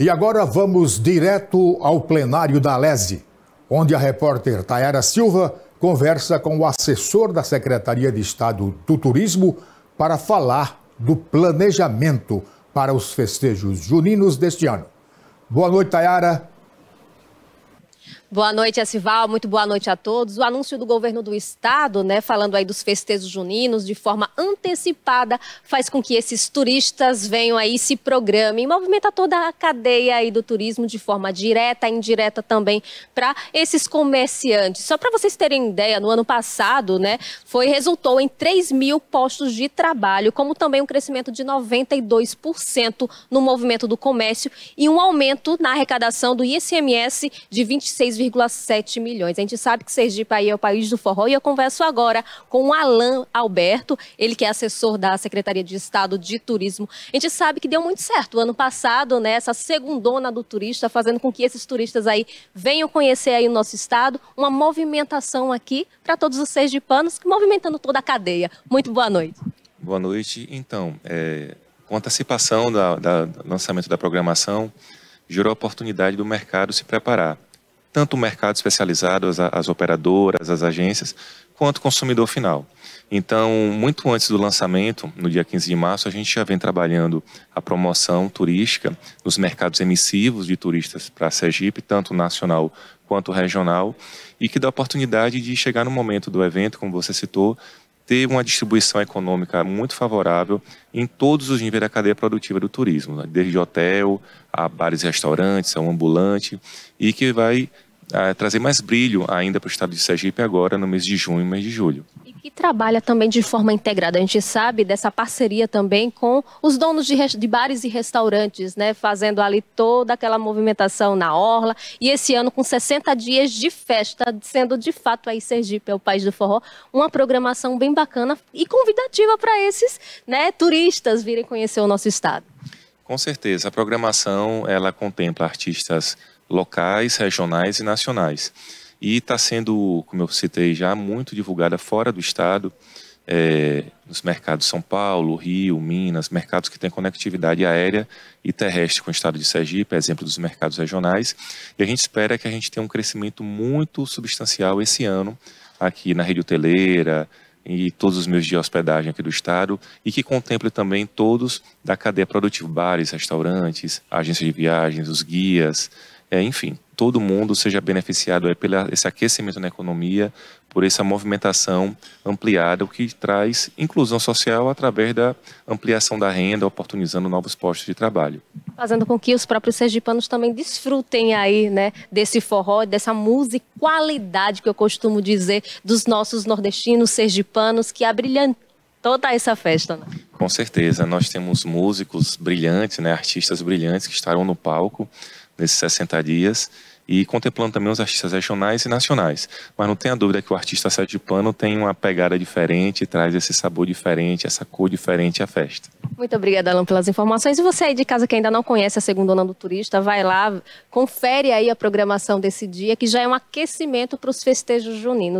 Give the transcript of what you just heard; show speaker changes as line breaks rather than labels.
E agora vamos direto ao plenário da Lese, onde a repórter Tayara Silva conversa com o assessor da Secretaria de Estado do Turismo para falar do planejamento para os festejos juninos deste ano. Boa noite, Tayara. Boa noite, Esival. Muito boa noite a todos. O anúncio do governo do estado, né, falando aí dos festejos juninos de forma antecipada, faz com que esses turistas venham aí se programem, Movimenta toda a cadeia aí do turismo de forma direta e indireta também para esses comerciantes. Só para vocês terem ideia, no ano passado, né, foi resultou em 3 mil postos de trabalho, como também um crescimento de 92% no movimento do comércio e um aumento na arrecadação do ICMS de 26 2,7 milhões. A gente sabe que Sergipe aí é o país do forró e eu converso agora com o Alain Alberto, ele que é assessor da Secretaria de Estado de Turismo. A gente sabe que deu muito certo o ano passado, né, essa segundona do turista, fazendo com que esses turistas aí venham conhecer aí o nosso estado, uma movimentação aqui para todos os sergipanos, movimentando toda a cadeia. Muito boa noite.
Boa noite. Então, é, com antecipação do lançamento da programação, gerou a oportunidade do mercado se preparar tanto o mercado especializado, as, as operadoras, as agências, quanto o consumidor final. Então, muito antes do lançamento, no dia 15 de março, a gente já vem trabalhando a promoção turística nos mercados emissivos de turistas para a Sergipe, tanto nacional quanto regional, e que dá a oportunidade de chegar no momento do evento, como você citou, ter uma distribuição econômica muito favorável em todos os níveis da cadeia produtiva do turismo, né? desde hotel, a bares e restaurantes, a um ambulante, e que vai a trazer mais brilho ainda para o estado de Sergipe agora no mês de junho e mês de julho. E
que trabalha também de forma integrada. A gente sabe dessa parceria também com os donos de, de bares e restaurantes, né? Fazendo ali toda aquela movimentação na orla. E esse ano com 60 dias de festa, sendo de fato aí Sergipe é o país do forró, uma programação bem bacana e convidativa para esses, né, turistas virem conhecer o nosso estado.
Com certeza, a programação ela contempla artistas locais, regionais e nacionais. E está sendo, como eu citei já, muito divulgada fora do estado, é, nos mercados São Paulo, Rio, Minas, mercados que têm conectividade aérea e terrestre com o estado de Sergipe, exemplo dos mercados regionais. E a gente espera que a gente tenha um crescimento muito substancial esse ano aqui na rede hoteleira, e todos os meus dias de hospedagem aqui do estado e que contemple também todos da cadeia produtiva, bares, restaurantes, agências de viagens, os guias, é, enfim, todo mundo seja beneficiado é, pelo esse aquecimento na economia, por essa movimentação ampliada, o que traz inclusão social através da ampliação da renda, oportunizando novos postos de trabalho.
Fazendo com que os próprios sergipanos também desfrutem aí, né, desse forró, dessa música, qualidade que eu costumo dizer, dos nossos nordestinos sergipanos, que abrilhantam toda essa festa. Né?
Com certeza, nós temos músicos brilhantes, né, artistas brilhantes que estarão no palco, nesses 60 dias e contemplando também os artistas regionais e nacionais. Mas não tenha dúvida que o artista pano tem uma pegada diferente, traz esse sabor diferente, essa cor diferente à festa.
Muito obrigada, Alan, pelas informações. E você aí de casa que ainda não conhece a Segunda Onda do Turista, vai lá, confere aí a programação desse dia, que já é um aquecimento para os festejos juninos.